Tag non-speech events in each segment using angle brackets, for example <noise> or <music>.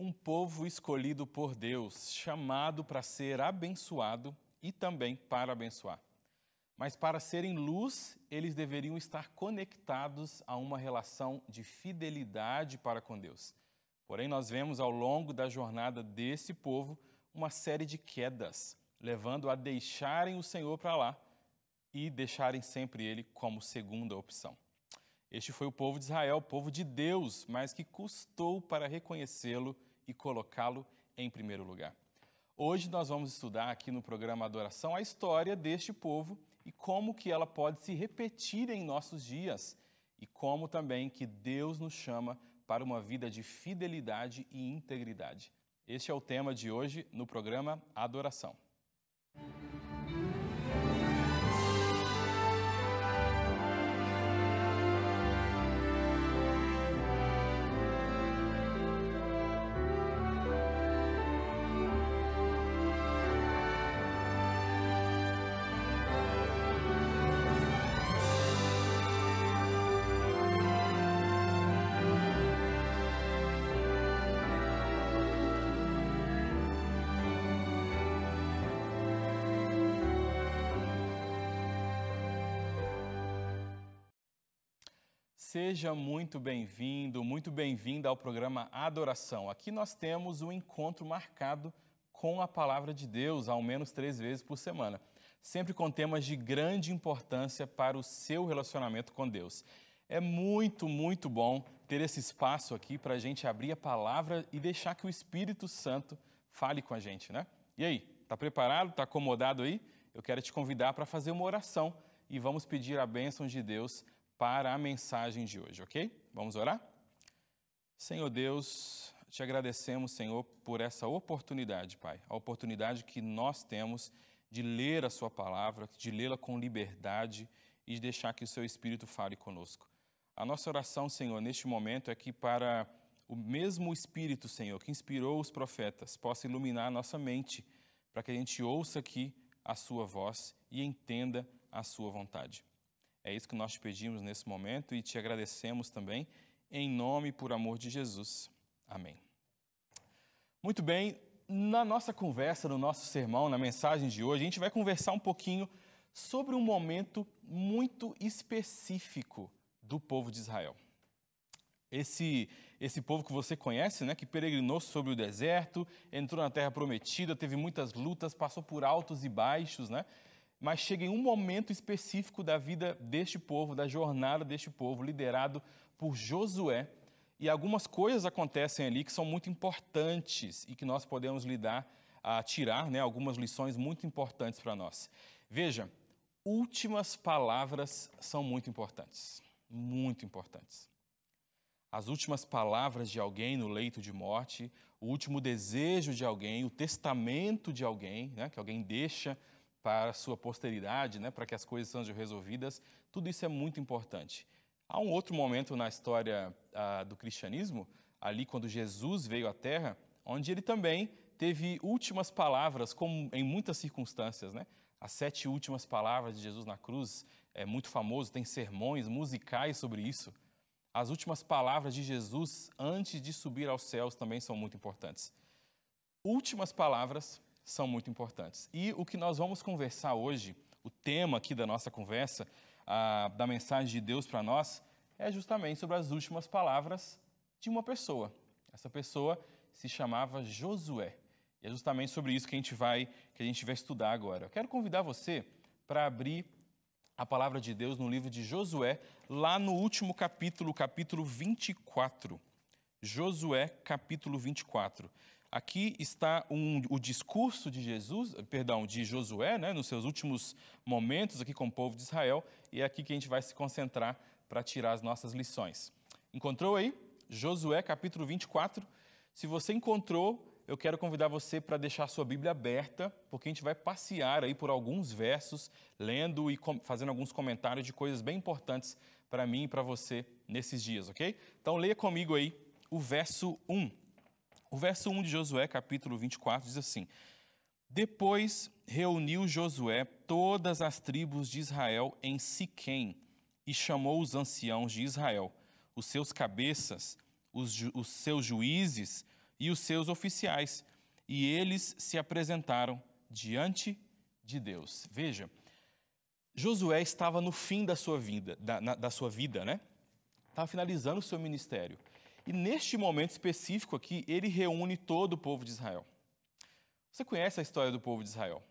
um povo escolhido por Deus, chamado para ser abençoado e também para abençoar. Mas para serem luz, eles deveriam estar conectados a uma relação de fidelidade para com Deus. Porém, nós vemos ao longo da jornada desse povo uma série de quedas, levando a deixarem o Senhor para lá e deixarem sempre ele como segunda opção. Este foi o povo de Israel, povo de Deus, mas que custou para reconhecê-lo e colocá-lo em primeiro lugar. Hoje nós vamos estudar aqui no programa Adoração a história deste povo e como que ela pode se repetir em nossos dias e como também que Deus nos chama para uma vida de fidelidade e integridade. Este é o tema de hoje no programa Adoração. Seja muito bem-vindo, muito bem-vinda ao programa Adoração. Aqui nós temos um encontro marcado com a palavra de Deus, ao menos três vezes por semana, sempre com temas de grande importância para o seu relacionamento com Deus. É muito, muito bom ter esse espaço aqui para a gente abrir a palavra e deixar que o Espírito Santo fale com a gente, né? E aí, tá preparado? Tá acomodado aí? Eu quero te convidar para fazer uma oração e vamos pedir a bênção de Deus para a mensagem de hoje, ok? Vamos orar? Senhor Deus, te agradecemos, Senhor, por essa oportunidade, Pai, a oportunidade que nós temos de ler a Sua palavra, de lê-la com liberdade e de deixar que o Seu Espírito fale conosco. A nossa oração, Senhor, neste momento é que para o mesmo Espírito, Senhor, que inspirou os profetas, possa iluminar a nossa mente, para que a gente ouça aqui a Sua voz e entenda a Sua vontade. É isso que nós te pedimos nesse momento e te agradecemos também, em nome e por amor de Jesus. Amém. Muito bem, na nossa conversa, no nosso sermão, na mensagem de hoje, a gente vai conversar um pouquinho sobre um momento muito específico do povo de Israel. Esse, esse povo que você conhece, né, que peregrinou sobre o deserto, entrou na terra prometida, teve muitas lutas, passou por altos e baixos, né? mas chega em um momento específico da vida deste povo, da jornada deste povo, liderado por Josué. E algumas coisas acontecem ali que são muito importantes e que nós podemos lidar, a tirar né, algumas lições muito importantes para nós. Veja, últimas palavras são muito importantes, muito importantes. As últimas palavras de alguém no leito de morte, o último desejo de alguém, o testamento de alguém, né, que alguém deixa para a sua posteridade, né, para que as coisas sejam resolvidas, tudo isso é muito importante. Há um outro momento na história ah, do cristianismo, ali quando Jesus veio à Terra, onde ele também teve últimas palavras, como em muitas circunstâncias, né? As sete últimas palavras de Jesus na cruz é muito famoso, tem sermões musicais sobre isso. As últimas palavras de Jesus antes de subir aos céus também são muito importantes. Últimas palavras são muito importantes. E o que nós vamos conversar hoje, o tema aqui da nossa conversa, a, da mensagem de Deus para nós, é justamente sobre as últimas palavras de uma pessoa. Essa pessoa se chamava Josué. E é justamente sobre isso que a gente vai, que a gente vai estudar agora. Eu quero convidar você para abrir a palavra de Deus no livro de Josué, lá no último capítulo, capítulo 24. Josué, capítulo 24. Aqui está um, o discurso de Jesus, eh, perdão, de Josué, né, nos seus últimos momentos aqui com o povo de Israel, e é aqui que a gente vai se concentrar para tirar as nossas lições. Encontrou aí? Josué capítulo 24. Se você encontrou, eu quero convidar você para deixar sua Bíblia aberta, porque a gente vai passear aí por alguns versos, lendo e fazendo alguns comentários de coisas bem importantes para mim e para você nesses dias, ok? Então leia comigo aí o verso 1. O verso 1 de Josué, capítulo 24, diz assim: Depois reuniu Josué todas as tribos de Israel em Siquém e chamou os anciãos de Israel, os seus cabeças, os, ju os seus juízes e os seus oficiais, e eles se apresentaram diante de Deus. Veja, Josué estava no fim da sua vida, da, na, da sua vida, né? Estava finalizando o seu ministério. E neste momento específico aqui, ele reúne todo o povo de Israel. Você conhece a história do povo de Israel?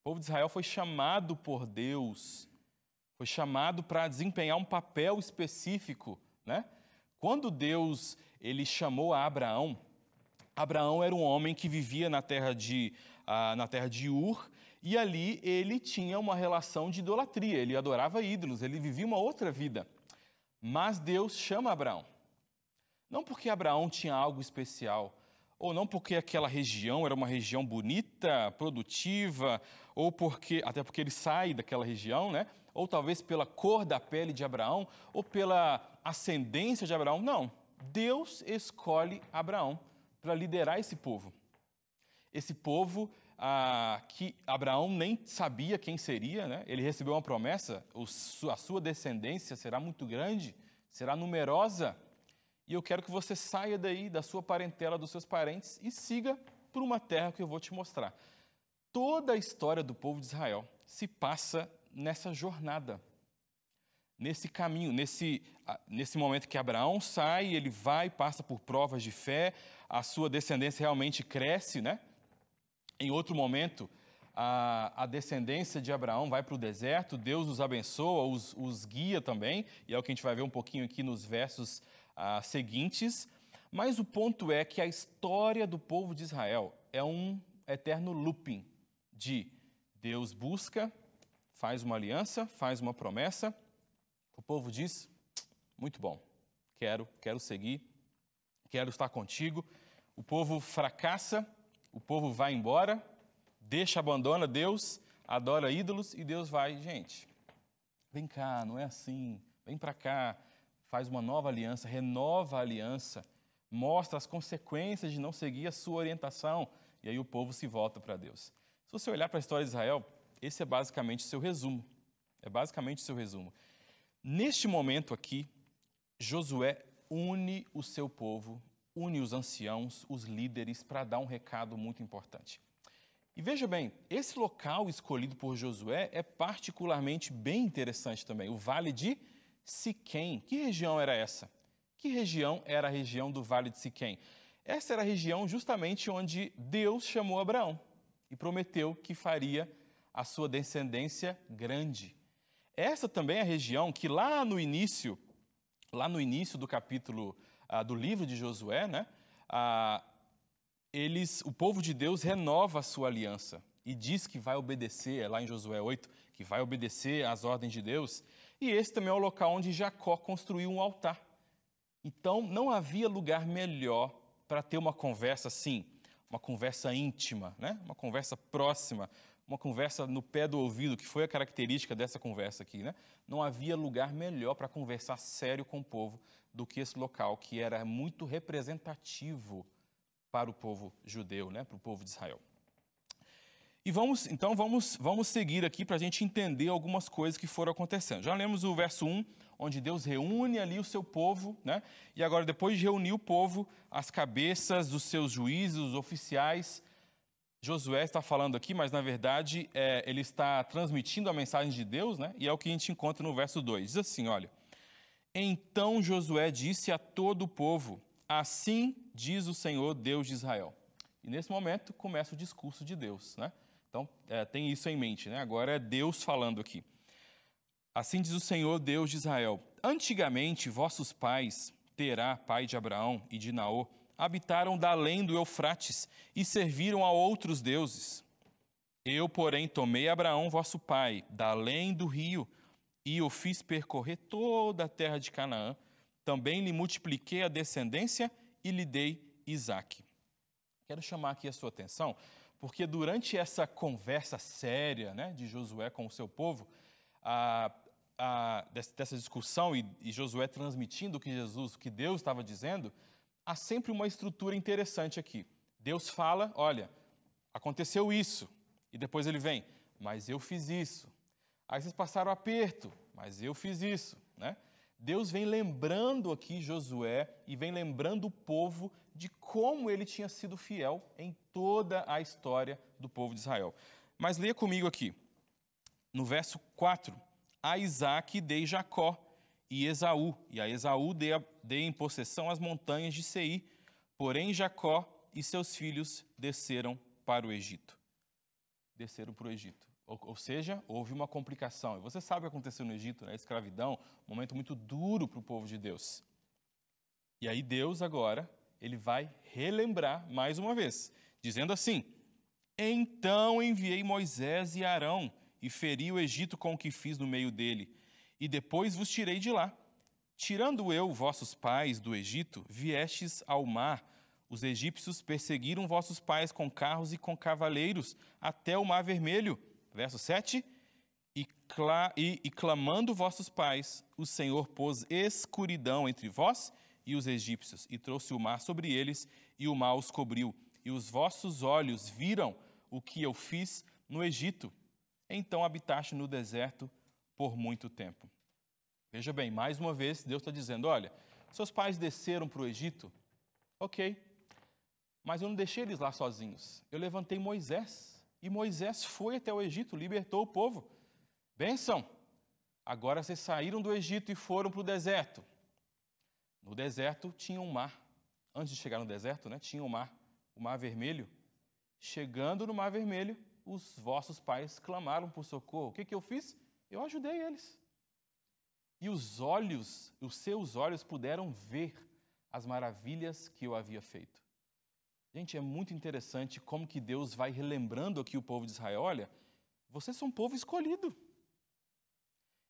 O povo de Israel foi chamado por Deus, foi chamado para desempenhar um papel específico, né? Quando Deus ele chamou a Abraão, Abraão era um homem que vivia na terra de, ah, na terra de Ur, e ali ele tinha uma relação de idolatria, ele adorava ídolos, ele vivia uma outra vida. Mas Deus chama Abraão. Não porque Abraão tinha algo especial, ou não porque aquela região era uma região bonita, produtiva, ou porque até porque ele sai daquela região, né? Ou talvez pela cor da pele de Abraão, ou pela ascendência de Abraão. Não, Deus escolhe Abraão para liderar esse povo. Esse povo ah, que Abraão nem sabia quem seria, né? Ele recebeu uma promessa: a sua descendência será muito grande, será numerosa. E eu quero que você saia daí, da sua parentela, dos seus parentes, e siga para uma terra que eu vou te mostrar. Toda a história do povo de Israel se passa nessa jornada, nesse caminho, nesse, nesse momento que Abraão sai, ele vai, passa por provas de fé, a sua descendência realmente cresce, né? Em outro momento, a, a descendência de Abraão vai para o deserto, Deus os abençoa, os, os guia também, e é o que a gente vai ver um pouquinho aqui nos versos as ah, seguintes, mas o ponto é que a história do povo de Israel é um eterno looping de Deus busca, faz uma aliança, faz uma promessa, o povo diz: muito bom, quero, quero seguir, quero estar contigo. O povo fracassa, o povo vai embora, deixa, abandona Deus, adora ídolos e Deus vai, gente, vem cá, não é assim, vem para cá, faz uma nova aliança, renova a aliança, mostra as consequências de não seguir a sua orientação, e aí o povo se volta para Deus. Se você olhar para a história de Israel, esse é basicamente o seu resumo. É basicamente o seu resumo. Neste momento aqui, Josué une o seu povo, une os anciãos, os líderes, para dar um recado muito importante. E veja bem, esse local escolhido por Josué é particularmente bem interessante também, o Vale de Siquém. Que região era essa? Que região era a região do Vale de Siquém? Essa era a região justamente onde Deus chamou Abraão e prometeu que faria a sua descendência grande. Essa também é a região que lá no início, lá no início do capítulo ah, do livro de Josué, né, ah, eles, o povo de Deus renova a sua aliança e diz que vai obedecer, é lá em Josué 8, que vai obedecer às ordens de Deus. E esse também é o local onde Jacó construiu um altar. Então, não havia lugar melhor para ter uma conversa assim, uma conversa íntima, né? uma conversa próxima, uma conversa no pé do ouvido, que foi a característica dessa conversa aqui. Né? Não havia lugar melhor para conversar sério com o povo do que esse local, que era muito representativo para o povo judeu, né? para o povo de Israel. E vamos, então vamos, vamos seguir aqui para a gente entender algumas coisas que foram acontecendo. Já lemos o verso 1, onde Deus reúne ali o seu povo, né? E agora, depois de reunir o povo, as cabeças dos seus juízes, os oficiais, Josué está falando aqui, mas na verdade é, ele está transmitindo a mensagem de Deus, né? E é o que a gente encontra no verso 2. Diz assim: olha. Então Josué disse a todo o povo: Assim diz o Senhor Deus de Israel. E nesse momento começa o discurso de Deus, né? Então, é, tem isso em mente, né? Agora é Deus falando aqui. Assim diz o Senhor Deus de Israel: Antigamente vossos pais, Terá, pai de Abraão e de Naor, habitaram da além do Eufrates e serviram a outros deuses. Eu, porém, tomei Abraão, vosso pai, da além do rio, e o fiz percorrer toda a terra de Canaã. Também lhe multipliquei a descendência e lhe dei Isaque. Quero chamar aqui a sua atenção porque durante essa conversa séria né, de Josué com o seu povo, a, a, dessa discussão e, e Josué transmitindo o que Jesus, o que Deus estava dizendo, há sempre uma estrutura interessante aqui. Deus fala, olha, aconteceu isso, e depois ele vem, mas eu fiz isso. Aí vocês passaram aperto, mas eu fiz isso, né? Deus vem lembrando aqui Josué e vem lembrando o povo de como ele tinha sido fiel em toda a história do povo de Israel. Mas leia comigo aqui, no verso 4: A Isaac dei Jacó e Esaú, e a Esaú dei, dei em possessão as montanhas de Sei. porém Jacó e seus filhos desceram para o Egito. Desceram para o Egito. Ou, seja, houve uma complicação. E você sabe o que aconteceu no Egito, né? escravidão, um momento muito duro para o povo de Deus. E aí Deus agora ele vai relembrar mais uma vez, dizendo assim: Então enviei Moisés e Arão e feri o Egito com o que fiz no meio dele, e depois vos tirei de lá. Tirando eu vossos pais do Egito, viestes ao mar. Os egípcios perseguiram vossos pais com carros e com cavaleiros até o Mar Vermelho. Verso 7. E, cla e, e clamando vossos pais, o Senhor pôs escuridão entre vós e os egípcios, e trouxe o mar sobre eles, e o mar os cobriu. E os vossos olhos viram o que eu fiz no Egito. Então habitaste no deserto por muito tempo. Veja bem, mais uma vez, Deus está dizendo: olha, seus pais desceram para o Egito, ok, mas eu não deixei eles lá sozinhos. Eu levantei Moisés, e Moisés foi até o Egito, libertou o povo. Benção! Agora vocês saíram do Egito e foram para o deserto. No deserto tinha um mar. Antes de chegar no deserto, né, tinha um mar, o mar vermelho. Chegando no mar vermelho, os vossos pais clamaram por socorro. O que, que eu fiz? Eu ajudei eles. E os olhos, os seus olhos puderam ver as maravilhas que eu havia feito. Gente, é muito interessante como que Deus vai relembrando aqui o povo de Israel, olha, vocês são um povo escolhido.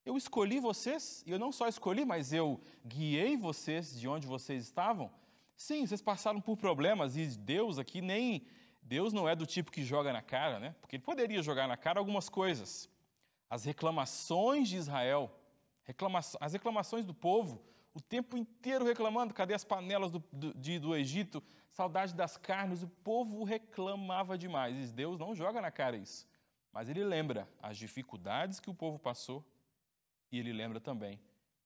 Eu escolhi vocês, e eu não só escolhi, mas eu guiei vocês de onde vocês estavam. Sim, vocês passaram por problemas e Deus aqui nem. Deus não é do tipo que joga na cara, né? Porque ele poderia jogar na cara algumas coisas. As reclamações de Israel, reclama, as reclamações do povo, o tempo inteiro reclamando: cadê as panelas do, do, de, do Egito? Saudade das carnes. O povo reclamava demais. E Deus não joga na cara isso, mas ele lembra as dificuldades que o povo passou e ele lembra também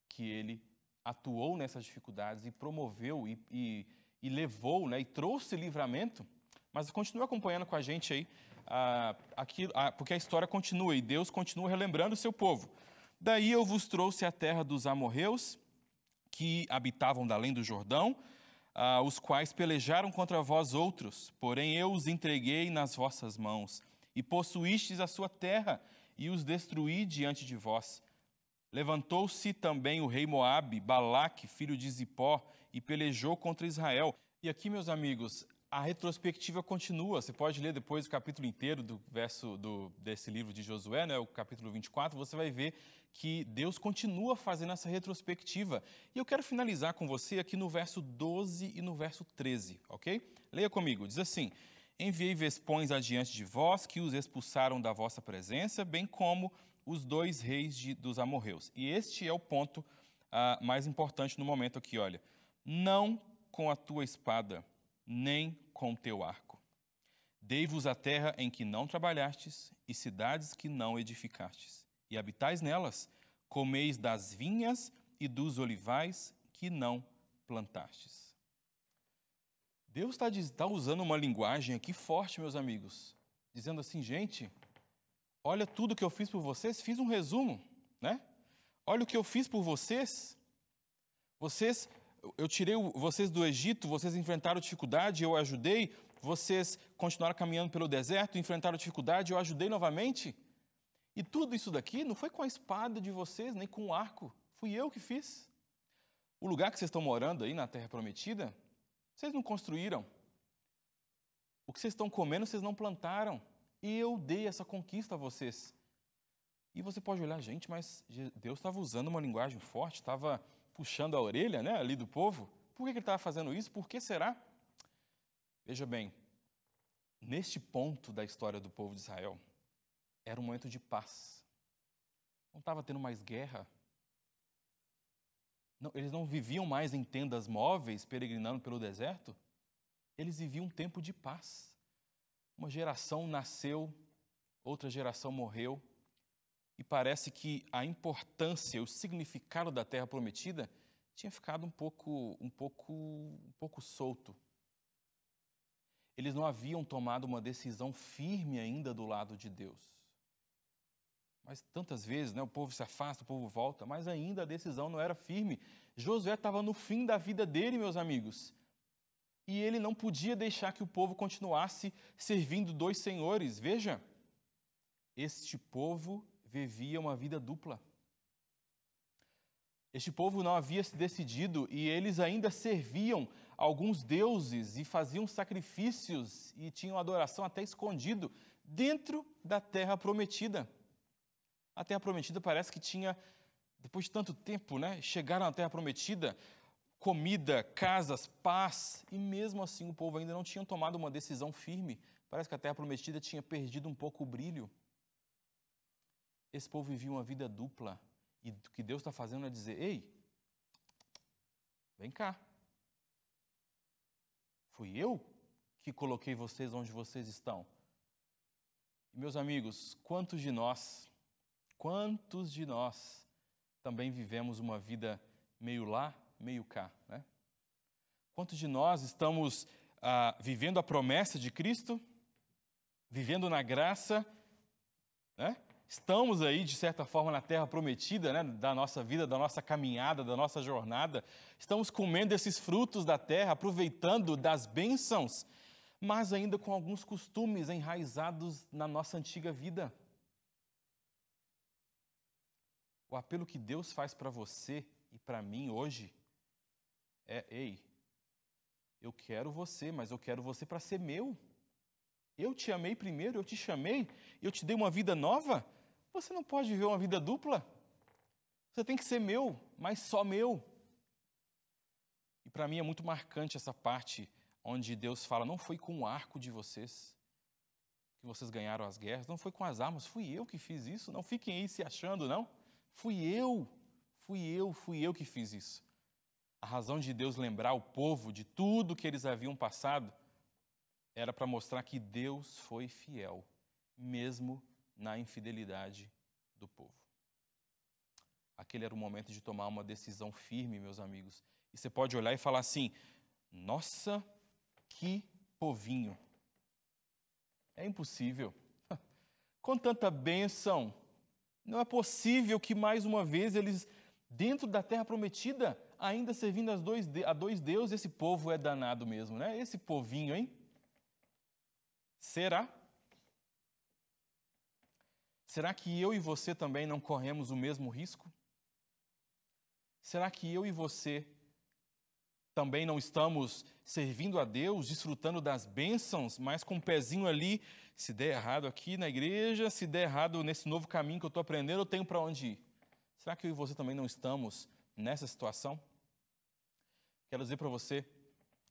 que ele atuou nessas dificuldades e promoveu e, e, e levou né, e trouxe livramento. Mas continua acompanhando com a gente aí, ah, aqui, ah, porque a história continua e Deus continua relembrando o seu povo. Daí eu vos trouxe a terra dos amorreus, que habitavam da além do Jordão, ah, os quais pelejaram contra vós outros, porém eu os entreguei nas vossas mãos, e possuístes a sua terra, e os destruí diante de vós. Levantou-se também o rei Moabe, Balaque, filho de Zipó, e pelejou contra Israel. E aqui, meus amigos, a retrospectiva continua. Você pode ler depois o capítulo inteiro do verso do, desse livro de Josué, né, o capítulo 24, você vai ver que Deus continua fazendo essa retrospectiva. E eu quero finalizar com você aqui no verso 12 e no verso 13, ok? Leia comigo, diz assim: Enviei vespões adiante de vós que os expulsaram da vossa presença, bem como os dois reis de, dos amorreus. E este é o ponto ah, mais importante no momento aqui, olha. Não com a tua espada, nem com o teu arco. Dei-vos a terra em que não trabalhastes e cidades que não edificastes, e habitais nelas, comeis das vinhas e dos olivais que não plantastes. Deus está tá usando uma linguagem aqui forte, meus amigos, dizendo assim, gente, Olha tudo que eu fiz por vocês, fiz um resumo, né? Olha o que eu fiz por vocês. Vocês, eu tirei vocês do Egito, vocês enfrentaram dificuldade, eu ajudei. Vocês continuaram caminhando pelo deserto, enfrentaram dificuldade, eu ajudei novamente. E tudo isso daqui não foi com a espada de vocês, nem com o arco. Fui eu que fiz. O lugar que vocês estão morando aí na Terra Prometida, vocês não construíram. O que vocês estão comendo, vocês não plantaram. E eu dei essa conquista a vocês. E você pode olhar, gente, mas Deus estava usando uma linguagem forte, estava puxando a orelha né, ali do povo. Por que, que ele estava fazendo isso? Por que será? Veja bem, neste ponto da história do povo de Israel, era um momento de paz. Não estava tendo mais guerra. Não, eles não viviam mais em tendas móveis, peregrinando pelo deserto. Eles viviam um tempo de paz. Uma geração nasceu, outra geração morreu, e parece que a importância, o significado da terra prometida tinha ficado um pouco, um pouco, um pouco solto. Eles não haviam tomado uma decisão firme ainda do lado de Deus. Mas tantas vezes, né, o povo se afasta, o povo volta, mas ainda a decisão não era firme. Josué estava no fim da vida dele, meus amigos e ele não podia deixar que o povo continuasse servindo dois senhores. Veja, este povo vivia uma vida dupla. Este povo não havia se decidido e eles ainda serviam alguns deuses e faziam sacrifícios e tinham adoração até escondido dentro da terra prometida. A terra prometida parece que tinha depois de tanto tempo, né? Chegaram à terra prometida, comida, casas, paz, e mesmo assim o povo ainda não tinha tomado uma decisão firme. Parece que a terra prometida tinha perdido um pouco o brilho. Esse povo vivia uma vida dupla, e o que Deus está fazendo é dizer: ei, vem cá. Fui eu que coloquei vocês onde vocês estão. E meus amigos, quantos de nós, quantos de nós também vivemos uma vida meio lá, meio cá. Né? Quantos de nós estamos ah, vivendo a promessa de Cristo, vivendo na graça, né? estamos aí, de certa forma, na terra prometida, né? da nossa vida, da nossa caminhada, da nossa jornada, estamos comendo esses frutos da terra, aproveitando das bênçãos, mas ainda com alguns costumes enraizados na nossa antiga vida. O apelo que Deus faz para você e para mim hoje é: ei, eu quero você, mas eu quero você para ser meu. Eu te amei primeiro, eu te chamei, eu te dei uma vida nova. Você não pode viver uma vida dupla. Você tem que ser meu, mas só meu. E para mim é muito marcante essa parte onde Deus fala: não foi com o arco de vocês que vocês ganharam as guerras, não foi com as armas, fui eu que fiz isso. Não fiquem aí se achando, não. Fui eu, fui eu, fui eu que fiz isso. A razão de Deus lembrar o povo de tudo que eles haviam passado era para mostrar que Deus foi fiel, mesmo na infidelidade do povo. Aquele era o momento de tomar uma decisão firme, meus amigos. E você pode olhar e falar assim: nossa, que povinho. É impossível. <laughs> Com tanta bênção, não é possível que mais uma vez eles, dentro da terra prometida, ainda servindo a dois, a dois deuses, esse povo é danado mesmo, né? Esse povinho, hein? Será? Será que eu e você também não corremos o mesmo risco? Será que eu e você também não estamos servindo a Deus, desfrutando das bênçãos, mas com o um pezinho ali, se der errado aqui na igreja, se der errado nesse novo caminho que eu estou aprendendo, eu tenho para onde ir? Será que eu e você também não estamos nessa situação? Quero dizer para você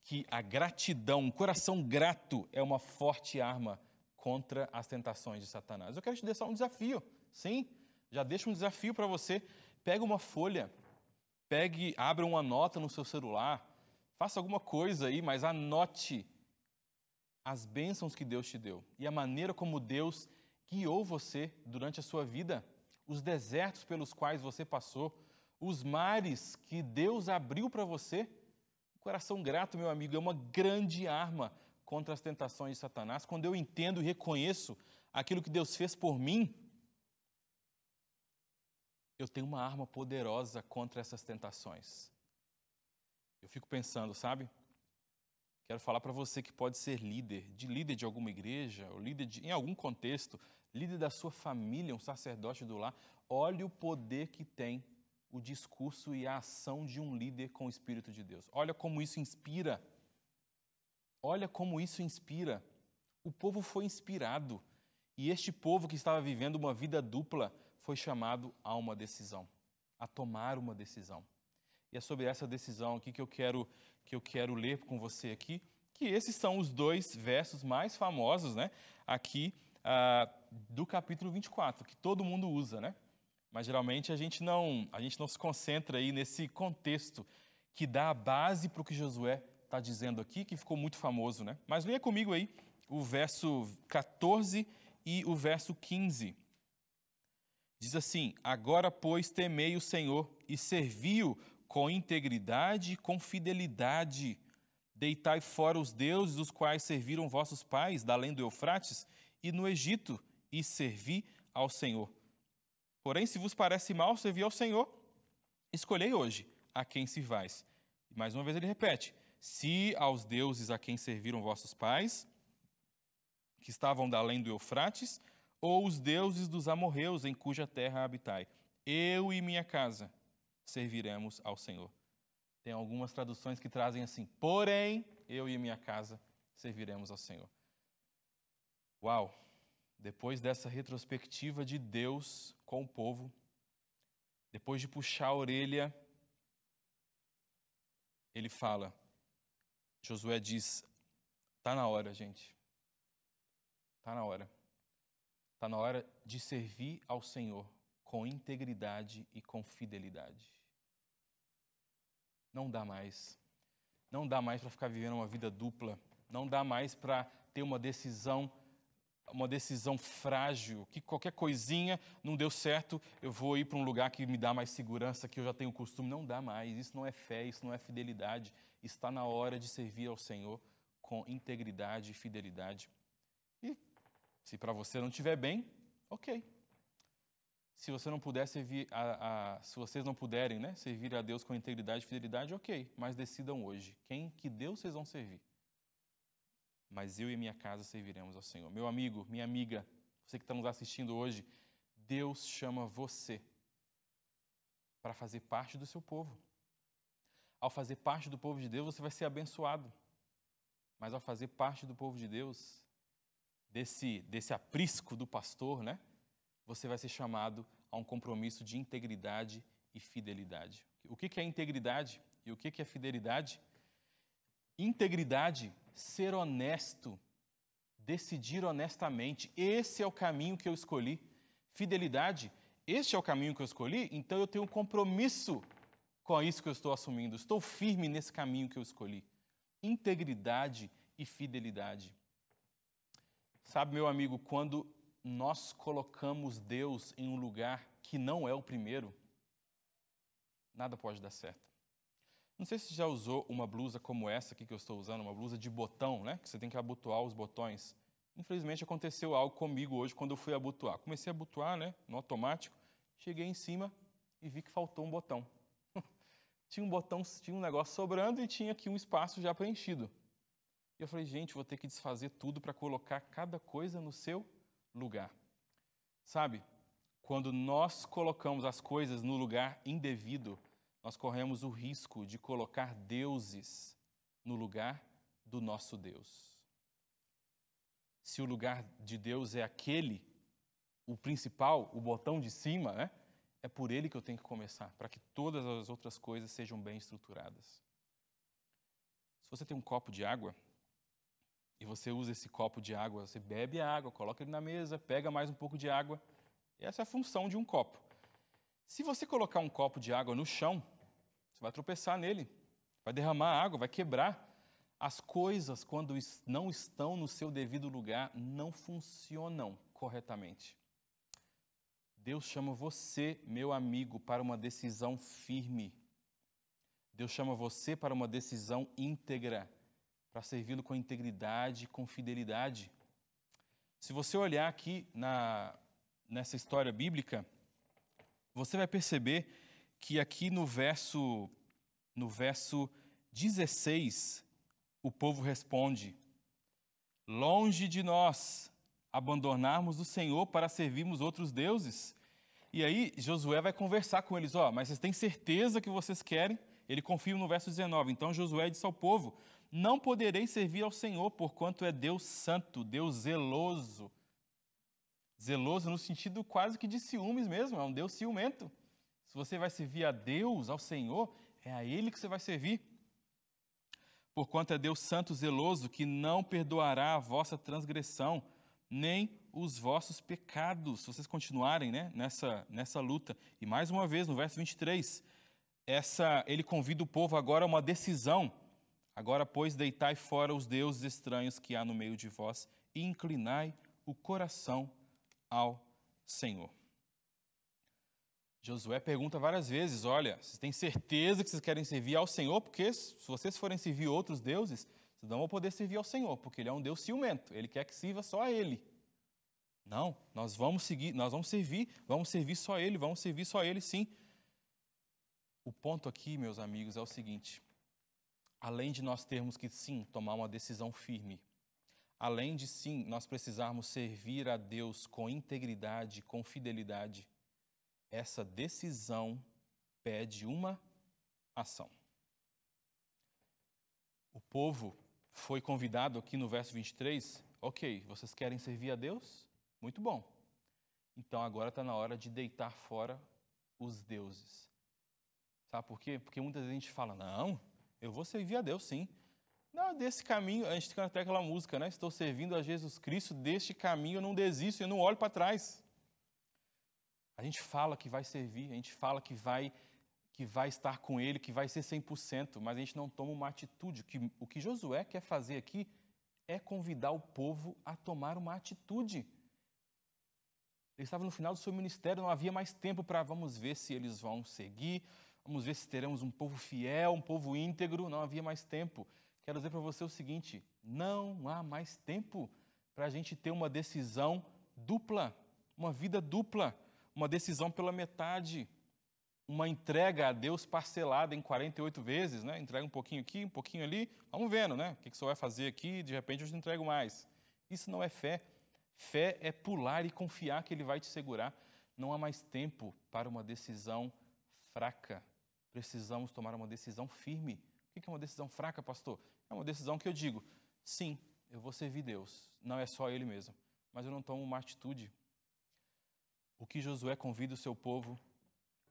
que a gratidão, um coração grato, é uma forte arma contra as tentações de Satanás. Eu quero te deixar um desafio, sim? Já deixo um desafio para você. Pega uma folha, pegue, abra uma nota no seu celular, faça alguma coisa aí, mas anote as bênçãos que Deus te deu e a maneira como Deus guiou você durante a sua vida, os desertos pelos quais você passou, os mares que Deus abriu para você coração grato, meu amigo, é uma grande arma contra as tentações de Satanás. Quando eu entendo e reconheço aquilo que Deus fez por mim, eu tenho uma arma poderosa contra essas tentações. Eu fico pensando, sabe? Quero falar para você que pode ser líder, de líder de alguma igreja, ou líder de, em algum contexto, líder da sua família, um sacerdote do lar. Olhe o poder que tem o discurso e a ação de um líder com o Espírito de Deus. Olha como isso inspira. Olha como isso inspira. O povo foi inspirado e este povo que estava vivendo uma vida dupla foi chamado a uma decisão, a tomar uma decisão. E é sobre essa decisão aqui que eu quero que eu quero ler com você aqui, que esses são os dois versos mais famosos, né? Aqui ah, do capítulo 24, que todo mundo usa, né? Mas geralmente a gente não, a gente não se concentra aí nesse contexto que dá a base para o que Josué está dizendo aqui, que ficou muito famoso, né? Mas leia comigo aí o verso 14 e o verso 15. Diz assim: Agora, pois, temei o Senhor e servi-o com integridade e com fidelidade. Deitai fora os deuses os quais serviram vossos pais, da além do Eufrates e no Egito, e servi ao Senhor. Porém, se vos parece mal servir ao Senhor, escolhei hoje a quem servais. E mais uma vez ele repete: se aos deuses a quem serviram vossos pais, que estavam da além do Eufrates, ou os deuses dos amorreus em cuja terra habitai, eu e minha casa serviremos ao Senhor. Tem algumas traduções que trazem assim: porém, eu e minha casa serviremos ao Senhor. Uau! depois dessa retrospectiva de Deus com o povo, depois de puxar a orelha, ele fala, Josué diz: Está na hora, gente. Está na hora. Está na hora de servir ao Senhor com integridade e com fidelidade. Não dá mais. Não dá mais para ficar vivendo uma vida dupla. Não dá mais para ter uma decisão uma decisão frágil, que qualquer coisinha não deu certo, eu vou ir para um lugar que me dá mais segurança, que eu já tenho costume, não dá mais. Isso não é fé, isso não é fidelidade. Está na hora de servir ao Senhor com integridade e fidelidade. E se para você não estiver bem, ok. Se você não puder servir a, a, se vocês não puderem, né, servir a Deus com integridade e fidelidade, ok. Mas decidam hoje quem que Deus vocês vão servir mas eu e minha casa serviremos ao Senhor. Meu amigo, minha amiga, você que está nos assistindo hoje, Deus chama você para fazer parte do seu povo. Ao fazer parte do povo de Deus, você vai ser abençoado. Mas ao fazer parte do povo de Deus, desse, desse aprisco do pastor, né? Você vai ser chamado a um compromisso de integridade e fidelidade. O que é integridade e o que é fidelidade? Integridade ser honesto, decidir honestamente. Esse é o caminho que eu escolhi. Fidelidade, este é o caminho que eu escolhi, então eu tenho um compromisso com isso que eu estou assumindo. Estou firme nesse caminho que eu escolhi. Integridade e fidelidade. Sabe, meu amigo, quando nós colocamos Deus em um lugar que não é o primeiro, nada pode dar certo. Não sei se já usou uma blusa como essa aqui que eu estou usando, uma blusa de botão, né? Que você tem que abotoar os botões. Infelizmente aconteceu algo comigo hoje quando eu fui abotoar. Comecei a abotoar, né? No automático. Cheguei em cima e vi que faltou um botão. <laughs> tinha um botão, tinha um negócio sobrando e tinha aqui um espaço já preenchido. E eu falei, gente, vou ter que desfazer tudo para colocar cada coisa no seu lugar. Sabe? Quando nós colocamos as coisas no lugar indevido, nós corremos o risco de colocar deuses no lugar do nosso Deus. Se o lugar de Deus é aquele, o principal, o botão de cima, né? é por ele que eu tenho que começar, para que todas as outras coisas sejam bem estruturadas. Se você tem um copo de água e você usa esse copo de água, você bebe a água, coloca ele na mesa, pega mais um pouco de água, essa é a função de um copo. Se você colocar um copo de água no chão, você vai tropeçar nele, vai derramar água, vai quebrar. As coisas, quando não estão no seu devido lugar, não funcionam corretamente. Deus chama você, meu amigo, para uma decisão firme. Deus chama você para uma decisão íntegra, para servi-lo com integridade, com fidelidade. Se você olhar aqui na, nessa história bíblica, você vai perceber que aqui no verso no verso 16 o povo responde: Longe de nós abandonarmos o Senhor para servirmos outros deuses. E aí Josué vai conversar com eles, ó, oh, mas vocês têm certeza que vocês querem? Ele confirma no verso 19. Então Josué disse ao povo: Não poderei servir ao Senhor, porquanto é Deus santo, Deus zeloso. Zeloso no sentido quase que de ciúmes mesmo, é um Deus ciumento. Se você vai servir a Deus, ao Senhor, é a Ele que você vai servir. Porquanto é Deus santo zeloso que não perdoará a vossa transgressão, nem os vossos pecados, se vocês continuarem né, nessa, nessa luta. E mais uma vez, no verso 23, essa, ele convida o povo agora a uma decisão. Agora, pois, deitai fora os deuses estranhos que há no meio de vós e inclinai o coração ao Senhor. Josué pergunta várias vezes: olha, vocês têm certeza que vocês querem servir ao Senhor? Porque se vocês forem servir outros deuses, vocês não vão poder servir ao Senhor, porque ele é um Deus ciumento, ele quer que sirva só a ele. Não, nós vamos seguir, nós vamos servir, vamos servir só ele, vamos servir só ele sim. O ponto aqui, meus amigos, é o seguinte: além de nós termos que sim tomar uma decisão firme Além de sim, nós precisarmos servir a Deus com integridade, com fidelidade, essa decisão pede uma ação. O povo foi convidado aqui no verso 23, ok, vocês querem servir a Deus? Muito bom. Então agora está na hora de deitar fora os deuses. Sabe por quê? Porque muitas vezes a gente fala, não, eu vou servir a Deus sim. Não, desse caminho, a gente canta até aquela música, né? Estou servindo a Jesus Cristo, deste caminho eu não desisto, eu não olho para trás. A gente fala que vai servir, a gente fala que vai que vai estar com ele, que vai ser 100%, mas a gente não toma uma atitude. Que, o que Josué quer fazer aqui é convidar o povo a tomar uma atitude. Ele estava no final do seu ministério, não havia mais tempo para vamos ver se eles vão seguir, vamos ver se teremos um povo fiel, um povo íntegro, não havia mais tempo quero dizer para você o seguinte: não há mais tempo para a gente ter uma decisão dupla, uma vida dupla, uma decisão pela metade, uma entrega a Deus parcelada em 48 vezes, né? Entrega um pouquinho aqui, um pouquinho ali, vamos vendo, né? O que, que você vai fazer aqui, de repente eu te entrego mais. Isso não é fé. Fé é pular e confiar que Ele vai te segurar. Não há mais tempo para uma decisão fraca. Precisamos tomar uma decisão firme o que é uma decisão fraca, pastor? É uma decisão que eu digo: sim, eu vou servir Deus, não é só Ele mesmo, mas eu não tomo uma atitude. O que Josué convida o seu povo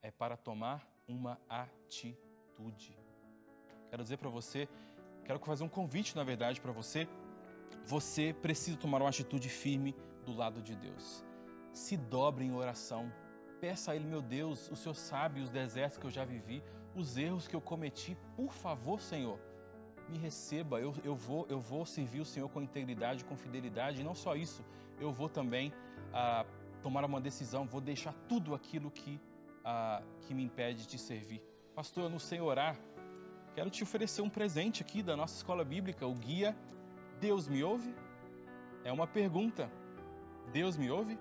é para tomar uma atitude. Quero dizer para você, quero fazer um convite, na verdade, para você. Você precisa tomar uma atitude firme do lado de Deus. Se dobre em oração. Peça a Ele, meu Deus, o Senhor sabe os desertos que eu já vivi, os erros que eu cometi, por favor, Senhor, me receba, eu, eu, vou, eu vou servir o Senhor com integridade, com fidelidade, e não só isso, eu vou também ah, tomar uma decisão, vou deixar tudo aquilo que, ah, que me impede de servir. Pastor, eu não sei orar, quero te oferecer um presente aqui da nossa escola bíblica, o guia Deus me ouve? É uma pergunta. Deus me ouve?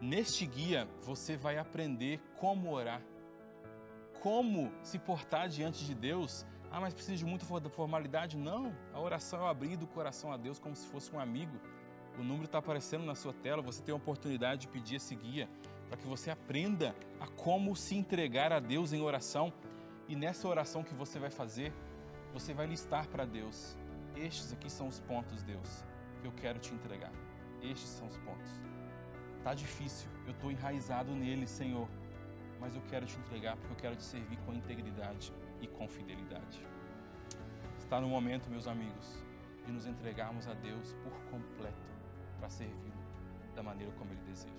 Neste guia você vai aprender como orar como se portar diante de Deus. Ah, mas preciso de muita formalidade? Não. A oração é o abrir do coração a Deus como se fosse um amigo. O número está aparecendo na sua tela, você tem a oportunidade de pedir esse guia para que você aprenda a como se entregar a Deus em oração. E nessa oração que você vai fazer, você vai listar para Deus: Estes aqui são os pontos, Deus, que eu quero te entregar. Estes são os pontos. Tá difícil, eu estou enraizado nele, Senhor mas eu quero te entregar porque eu quero te servir com integridade e com fidelidade. Está no momento, meus amigos, de nos entregarmos a Deus por completo para servi-lo da maneira como Ele deseja.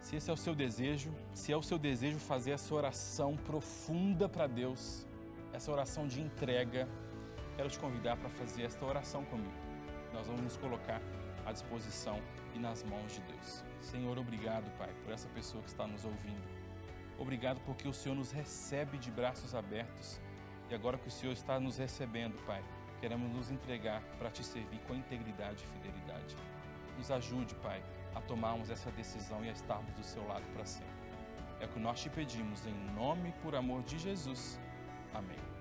Se esse é o seu desejo, se é o seu desejo fazer essa oração profunda para Deus, essa oração de entrega, quero te convidar para fazer esta oração comigo. Nós vamos nos colocar à disposição e nas mãos de Deus. Senhor, obrigado, Pai, por essa pessoa que está nos ouvindo. Obrigado porque o Senhor nos recebe de braços abertos e agora que o Senhor está nos recebendo, Pai, queremos nos entregar para te servir com integridade e fidelidade. Nos ajude, Pai, a tomarmos essa decisão e a estarmos do seu lado para sempre. É o que nós te pedimos, em nome e por amor de Jesus. Amém.